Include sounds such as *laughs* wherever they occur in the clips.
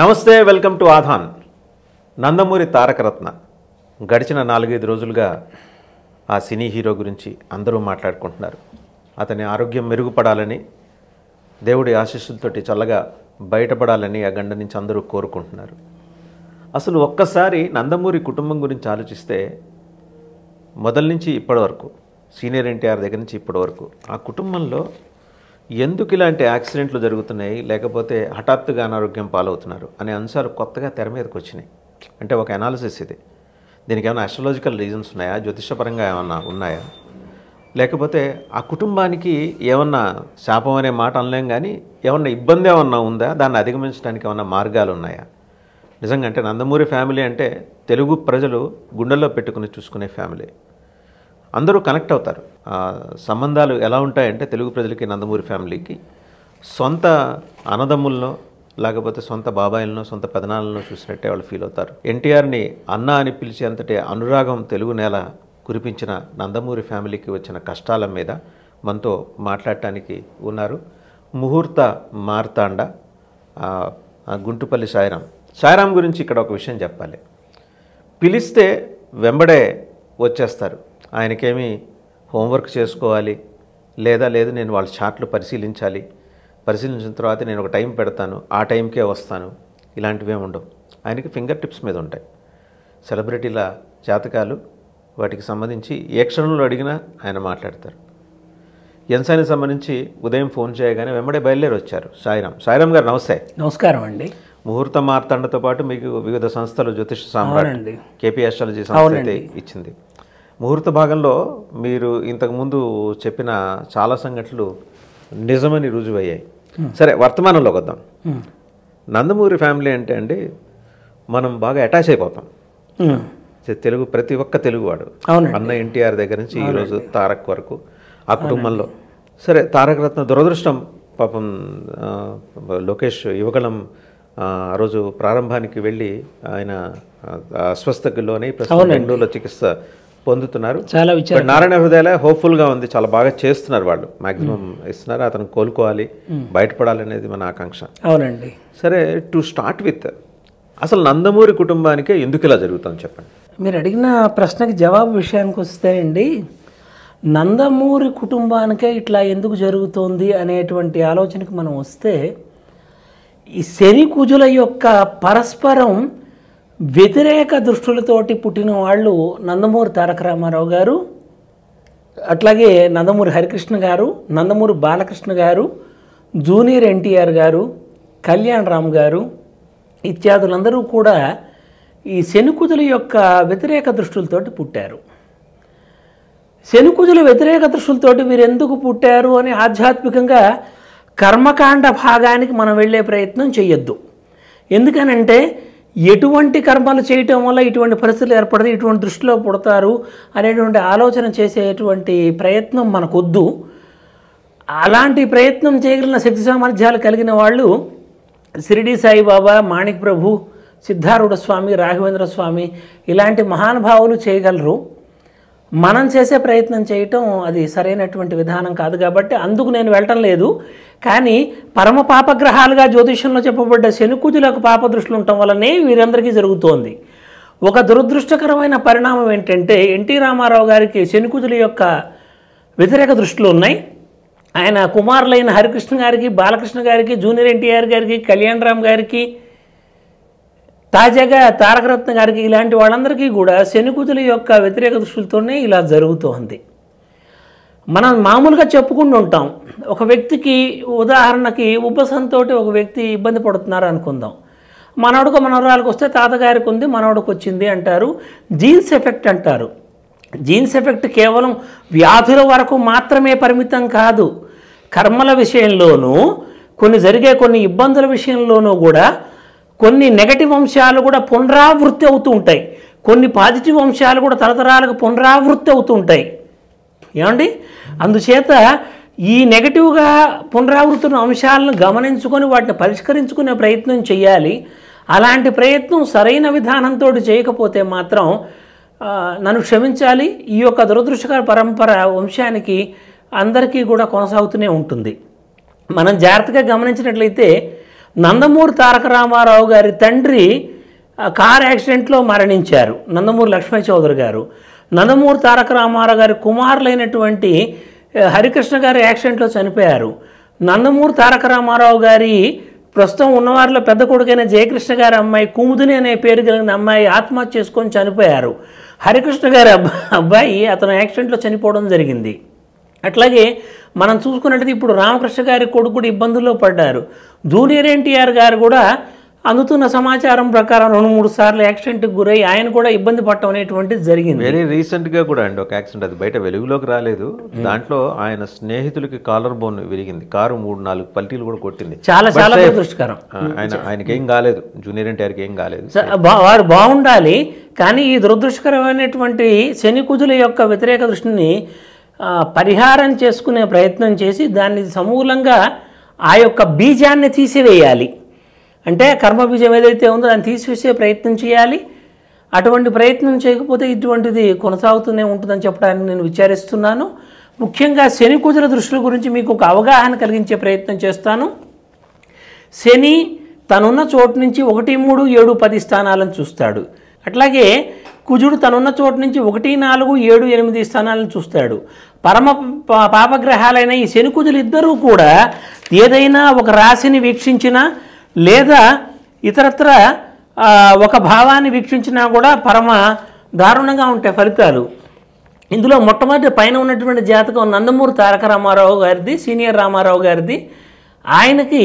నమస్తే welcome to ఆధాన్ నందమూరి తారకరత్న గడిచిన నాలుగైదు రోజులుగా ఆ సినీ హీరో గురించి అందరూ మాట్లాడుకుంటున్నారు అతని ఆరోగ్యం మెరుగుపడాలని దేవుడి ఆశీస్సులతోటి చల్లగా బయటపడాలని ఆ గండ నుంచి అందరూ కోరుకుంటున్నారు అసలు ఒక్కసారి నందమూరి కుటుంబం గురించి ఆలోచిస్తే మొదల నుంచి ఇప్పటివరకు సీనియర్ ఎన్టీఆర్ దగ్గర నుంచి ఇప్పటి వరకు ఆ కుటుంబంలో ఎందుకు ఇలాంటి యాక్సిడెంట్లు జరుగుతున్నాయి లేకపోతే హఠాత్తుగా అనారోగ్యం పాలవుతున్నారు అనే అంశాలు కొత్తగా తెర మీదకి వచ్చినాయి అంటే ఒక అనాలిసిస్ ఇది దీనికి ఏమైనా ఆస్ట్రాలజికల్ రీజన్స్ ఉన్నాయా జ్యోతిషపరంగా ఏమన్నా ఉన్నాయా లేకపోతే ఆ కుటుంబానికి ఏమన్నా శాపం అనే మాట అనలేం కానీ ఏమన్నా ఇబ్బంది ఏమన్నా ఉందా దాన్ని అధిగమించడానికి ఏమన్నా మార్గాలు ఉన్నాయా నిజంగా అంటే నందమూరి ఫ్యామిలీ అంటే తెలుగు ప్రజలు గుండెల్లో పెట్టుకుని చూసుకునే ఫ్యామిలీ అందరూ కనెక్ట్ అవుతారు సంబంధాలు ఎలా ఉంటాయంటే తెలుగు ప్రజలకి నందమూరి ఫ్యామిలీకి సొంత అన్నదమ్ముల్లో లేకపోతే సొంత బాబాయిలను సొంత పెదనాలను చూసినట్టే వాళ్ళు ఫీల్ అవుతారు ఎన్టీఆర్ని అన్న అని అంతటి అనురాగం తెలుగు నేల కురిపించిన నందమూరి ఫ్యామిలీకి వచ్చిన కష్టాల మీద మనతో మాట్లాడటానికి ఉన్నారు ముహూర్త మార్తాండ గుంటుపల్లి సాయిరాం సాయిరాం గురించి ఇక్కడ ఒక విషయం చెప్పాలి పిలిస్తే వెంబడే వచ్చేస్తారు ఆయనకేమి హోంవర్క్ చేసుకోవాలి లేదా లేదు నేను వాళ్ళ చార్ట్లు పరిశీలించాలి పరిశీలించిన తర్వాత నేను ఒక టైం పెడతాను ఆ టైంకే వస్తాను ఇలాంటివి ఉండవు ఆయనకి ఫింగర్ టిప్స్ మీద ఉంటాయి సెలబ్రిటీల జాతకాలు వాటికి సంబంధించి ఏ క్షణంలో అడిగినా ఆయన మాట్లాడతారు ఎన్సానికి సంబంధించి ఉదయం ఫోన్ చేయగానే వెంబడే బయలుదేరి వచ్చారు సాయిరామ్ సాయిరామ్ గారు నమస్తే నమస్కారం అండి ముహూర్త మార్తండతో పాటు మీకు వివిధ సంస్థలు జ్యోతిష సామ్రాట్ కేపీ ఆస్ట్రాలజీ సంస్థ ఇచ్చింది ముహూర్త భాగంలో మీరు ఇంతకుముందు చెప్పిన చాలా సంఘటనలు నిజమని రుజువయ్యాయి hmm. సరే వర్తమానంలోకి వద్దాం hmm. నందమూరి ఫ్యామిలీ అంటే అండి మనం బాగా అటాచ్ అయిపోతాం hmm. తెలుగు ప్రతి ఒక్క తెలుగువాడు అన్న ఎన్టీఆర్ దగ్గర నుంచి ఈరోజు తారక్ వరకు ఆ కుటుంబంలో సరే తారక రత్న దురదృష్టం పాపం లోకేష్ యువగలం ఆ రోజు ప్రారంభానికి వెళ్ళి ఆయన అస్వస్థకి ప్రస్తుతం బెంగళూరులో చికిత్స పొందుతున్నారు చాలా విచారం నారాయణ హోప్ఫుల్ హోప్ఫుల్గా ఉంది చాలా బాగా చేస్తున్నారు వాళ్ళు మాక్సిమం hmm. ఇస్తున్నారు అతను కోలుకోవాలి hmm. బయటపడాలనేది మన ఆకాంక్ష అవునండి సరే టు స్టార్ట్ విత్ అసలు నందమూరి కుటుంబానికే ఎందుకు ఇలా జరుగుతుంది చెప్పండి మీరు అడిగిన ప్రశ్నకి జవాబు విషయానికి వస్తే అండి నందమూరి కుటుంబానికే ఇట్లా ఎందుకు జరుగుతోంది అనేటువంటి ఆలోచనకు మనం వస్తే ఈ శని కుజుల యొక్క పరస్పరం వ్యతిరేక దృష్టులతోటి పుట్టిన వాళ్ళు నందమూరి తారక రామారావు గారు అట్లాగే నందమూరి హరికృష్ణ గారు నందమూరి బాలకృష్ణ గారు జూనియర్ ఎన్టీఆర్ గారు కళ్యాణ్ రామ్ గారు ఇత్యాదులందరూ కూడా ఈ శనుకుజుల యొక్క వ్యతిరేక దృష్టులతోటి పుట్టారు శనుకుజుల వ్యతిరేక దృష్టులతోటి వీరు ఎందుకు పుట్టారు అని ఆధ్యాత్మికంగా కర్మకాండ భాగానికి మనం వెళ్ళే ప్రయత్నం చేయొద్దు ఎందుకనంటే ఎటువంటి కర్మలు చేయటం వల్ల ఇటువంటి పరిస్థితులు ఏర్పడదు ఇటువంటి దృష్టిలో పుడతారు అనేటువంటి ఆలోచన చేసేటువంటి ప్రయత్నం మనకొద్దు అలాంటి ప్రయత్నం చేయగలిగిన శక్తి సామర్థ్యాలు కలిగిన వాళ్ళు సిరిడి సాయిబాబా మాణిక్ ప్రభు సిద్ధారూఢ స్వామి రాఘవేంద్ర స్వామి ఇలాంటి మహానుభావులు చేయగలరు మనం చేసే ప్రయత్నం చేయటం అది సరైనటువంటి విధానం కాదు కాబట్టి అందుకు నేను వెళ్ళటం లేదు కానీ పరమ పాపగ్రహాలుగా జ్యోతిష్యంలో చెప్పబడ్డ శనుకుజులకు పాప దృష్టిలు ఉండటం వల్లనే వీరందరికీ జరుగుతోంది ఒక దురదృష్టకరమైన పరిణామం ఏంటంటే ఎన్టీ రామారావు గారికి శనుకుజుల యొక్క వ్యతిరేక దృష్టిలో ఉన్నాయి ఆయన కుమారులైన హరికృష్ణ గారికి బాలకృష్ణ గారికి జూనియర్ ఎన్టీఆర్ గారికి కళ్యాణ్ రామ్ గారికి తాజాగా తారకరత్న గారికి ఇలాంటి వాళ్ళందరికీ కూడా శనికుతుల యొక్క వ్యతిరేక దృష్టితోనే ఇలా జరుగుతోంది మనం మామూలుగా చెప్పుకుంటూ ఉంటాం ఒక వ్యక్తికి ఉదాహరణకి ఉపసంతో ఒక వ్యక్తి ఇబ్బంది పడుతున్నారు అనుకుందాం మనవడికి మనవరాలకు వస్తే తాతగారికి ఉంది మనవడికి వచ్చింది అంటారు జీన్స్ ఎఫెక్ట్ అంటారు జీన్స్ ఎఫెక్ట్ కేవలం వ్యాధుల వరకు మాత్రమే పరిమితం కాదు కర్మల విషయంలోనూ కొన్ని జరిగే కొన్ని ఇబ్బందుల విషయంలోనూ కూడా కొన్ని నెగటివ్ అంశాలు కూడా పునరావృత్తి అవుతూ ఉంటాయి కొన్ని పాజిటివ్ అంశాలు కూడా తరతరాలకు పునరావృత్తి అవుతూ ఉంటాయి ఏమండి అందుచేత ఈ నెగటివ్గా పునరావృతున్న అంశాలను గమనించుకొని వాటిని పరిష్కరించుకునే ప్రయత్నం చేయాలి అలాంటి ప్రయత్నం సరైన విధానంతో చేయకపోతే మాత్రం నన్ను క్షమించాలి ఈ యొక్క దురదృష్టకర పరంపర వంశానికి అందరికీ కూడా కొనసాగుతూనే ఉంటుంది మనం జాగ్రత్తగా గమనించినట్లయితే నందమూరి తారక రామారావు గారి తండ్రి కార్ యాక్సిడెంట్లో మరణించారు నందమూరి లక్ష్మీ చౌదరి గారు నందమూరి తారక రామారావు గారి కుమారులైనటువంటి హరికృష్ణ గారు యాక్సిడెంట్లో చనిపోయారు నందమూరి తారక రామారావు గారి ప్రస్తుతం ఉన్నవారిలో పెద్ద కొడుకైన జయకృష్ణ గారి అమ్మాయి కుముదిని అనే పేరు కలిగిన అమ్మాయి ఆత్మహత్య చేసుకొని చనిపోయారు హరికృష్ణ గారి అబ్బాయి అతను యాక్సిడెంట్లో చనిపోవడం జరిగింది అట్లాగే మనం చూసుకున్నట్టు ఇప్పుడు రామకృష్ణ గారి కొడుకు ఇబ్బందుల్లో పడ్డారు జూనియర్ ఎన్టీఆర్ గారు కూడా అందుతున్న సమాచారం ప్రకారం రెండు మూడు సార్లు యాక్సిడెంట్కి గురై ఆయన కూడా ఇబ్బంది పడటం అనేటువంటిది జరిగింది వెరీ రీసెంట్గా కూడా అండి ఒక యాక్సిడెంట్ అది బయట వెలుగులోకి రాలేదు hmm. దాంట్లో ఆయన స్నేహితులకి కాలర్ బోన్ విరిగింది కారు మూడు నాలుగు పల్టీలు కూడా కొట్టింది చాలా చాలా దురదృష్టకరం ఆయన ఆయనకి ఏం కాలేదు జూనియర్ ఎన్టీఆర్కి ఏం కాలేదు వారు బాగుండాలి కానీ ఈ దురదృష్టకరమైనటువంటి శని కుజుల యొక్క వ్యతిరేక దృష్టిని పరిహారం చేసుకునే ప్రయత్నం చేసి దాన్ని సమూలంగా ఆ యొక్క బీజాన్ని తీసివేయాలి అంటే కర్మ బీజం ఏదైతే ఉందో దాన్ని తీసివేసే ప్రయత్నం చేయాలి అటువంటి ప్రయత్నం చేయకపోతే ఇటువంటిది కొనసాగుతూనే ఉంటుందని చెప్పడానికి నేను విచారిస్తున్నాను ముఖ్యంగా శని కుజల దృష్టిల గురించి మీకు ఒక అవగాహన కలిగించే ప్రయత్నం చేస్తాను శని తనున్న చోటు నుంచి ఒకటి మూడు ఏడు పది స్థానాలను చూస్తాడు అట్లాగే కుజుడు తనున్న చోటు నుంచి ఒకటి నాలుగు ఏడు ఎనిమిది స్థానాలను చూస్తాడు పరమ పాపగ్రహాలైన ఈ శనికుజులు ఇద్దరూ కూడా ఏదైనా ఒక రాశిని వీక్షించినా లేదా ఇతరత్ర ఒక భావాన్ని వీక్షించినా కూడా పరమ దారుణంగా ఉంటాయి ఫలితాలు ఇందులో మొట్టమొదటి పైన ఉన్నటువంటి జాతకం నందమూరి తారక రామారావు గారిది సీనియర్ రామారావు గారిది ఆయనకి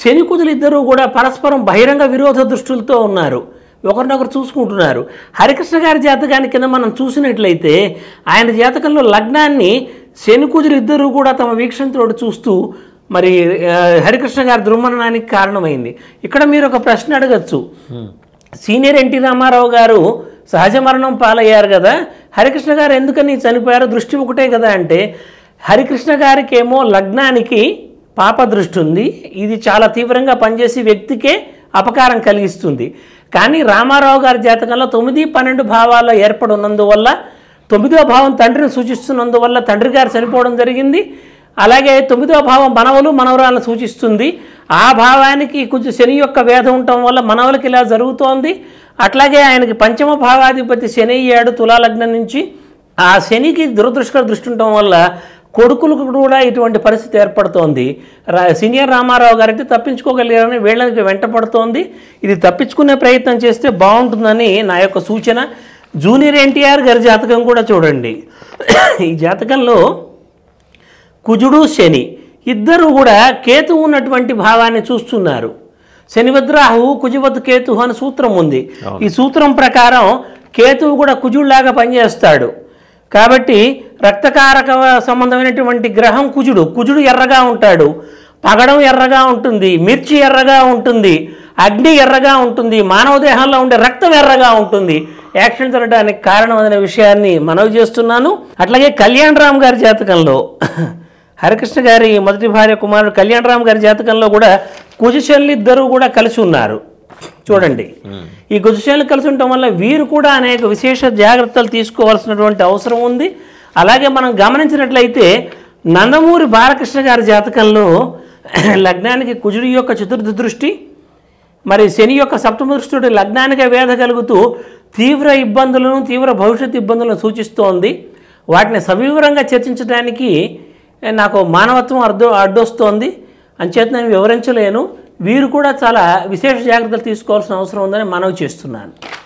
శనికుజులు ఇద్దరూ కూడా పరస్పరం బహిరంగ విరోధ దృష్టిలతో ఉన్నారు ఒకరినొకరు చూసుకుంటున్నారు హరికృష్ణ గారి జాతకాన్ని కింద మనం చూసినట్లయితే ఆయన జాతకంలో లగ్నాన్ని శనికూజులు ఇద్దరూ కూడా తమ వీక్షణతో చూస్తూ మరి హరికృష్ణ గారి దుర్మరణానికి కారణమైంది ఇక్కడ మీరు ఒక ప్రశ్న అడగచ్చు సీనియర్ ఎన్టీ రామారావు గారు సహజ మరణం పాలయ్యారు కదా హరికృష్ణ గారు ఎందుకని చనిపోయారు దృష్టి ఒకటే కదా అంటే హరికృష్ణ గారికి ఏమో లగ్నానికి పాప దృష్టి ఉంది ఇది చాలా తీవ్రంగా పనిచేసి వ్యక్తికే అపకారం కలిగిస్తుంది కానీ రామారావు గారి జాతకంలో తొమ్మిది పన్నెండు భావాల్లో ఏర్పడి ఉన్నందువల్ల తొమ్మిదో భావం తండ్రిని సూచిస్తున్నందువల్ల తండ్రి గారు చనిపోవడం జరిగింది అలాగే తొమ్మిదో భావం మనవలు మనవరాలను సూచిస్తుంది ఆ భావానికి కొంచెం శని యొక్క వేధం ఉండటం వల్ల మనవలకి ఇలా జరుగుతోంది అట్లాగే ఆయనకి పంచమ భావాధిపతి శని అయ్యాడు తులాలగ్నం నుంచి ఆ శనికి దురదృష్టకర దృష్టి ఉండటం వల్ల కొడుకులకు కూడా ఇటువంటి పరిస్థితి ఏర్పడుతోంది సీనియర్ రామారావు గారైతే తప్పించుకోగలిగారని వీళ్ళకి వెంటపడుతోంది ఇది తప్పించుకునే ప్రయత్నం చేస్తే బాగుంటుందని నా యొక్క సూచన జూనియర్ ఎన్టీఆర్ గారి జాతకం కూడా చూడండి ఈ జాతకంలో కుజుడు శని ఇద్దరు కూడా కేతు ఉన్నటువంటి భావాన్ని చూస్తున్నారు శనివద్రాహు కుజువద్ కేతు అని సూత్రం ఉంది ఈ సూత్రం ప్రకారం కేతువు కూడా లాగా పనిచేస్తాడు కాబట్టి రక్తకారక సంబంధమైనటువంటి గ్రహం కుజుడు కుజుడు ఎర్రగా ఉంటాడు పగడం ఎర్రగా ఉంటుంది మిర్చి ఎర్రగా ఉంటుంది అగ్ని ఎర్రగా ఉంటుంది మానవ దేహంలో ఉండే రక్తం ఎర్రగా ఉంటుంది యాక్షన్ జరగడానికి అనే విషయాన్ని మనవి చేస్తున్నాను అట్లాగే కళ్యాణ్ రామ్ గారి జాతకంలో *laughs* హరికృష్ణ గారి మొదటి భార్య కుమారుడు కళ్యాణ్ రామ్ గారి జాతకంలో కూడా కుజశల్లి కూడా కలిసి ఉన్నారు చూడండి ఈ గుజశైలు కలిసి ఉండటం వల్ల వీరు కూడా అనేక విశేష జాగ్రత్తలు తీసుకోవాల్సినటువంటి అవసరం ఉంది అలాగే మనం గమనించినట్లయితే నందమూరి బాలకృష్ణ గారి జాతకంలో *clears throat* లగ్నానికి కుజుడి యొక్క చతుర్థ దృష్టి మరి శని యొక్క సప్తమ దృష్టి లగ్నానికే వేధ కలుగుతూ తీవ్ర ఇబ్బందులను తీవ్ర భవిష్యత్ ఇబ్బందులను సూచిస్తోంది వాటిని సవివరంగా చర్చించడానికి నాకు మానవత్వం అర్థం అడ్డొస్తోంది అంచేత నేను వివరించలేను వీరు కూడా చాలా విశేష జాగ్రత్తలు తీసుకోవాల్సిన అవసరం ఉందని మనవి చేస్తున్నాను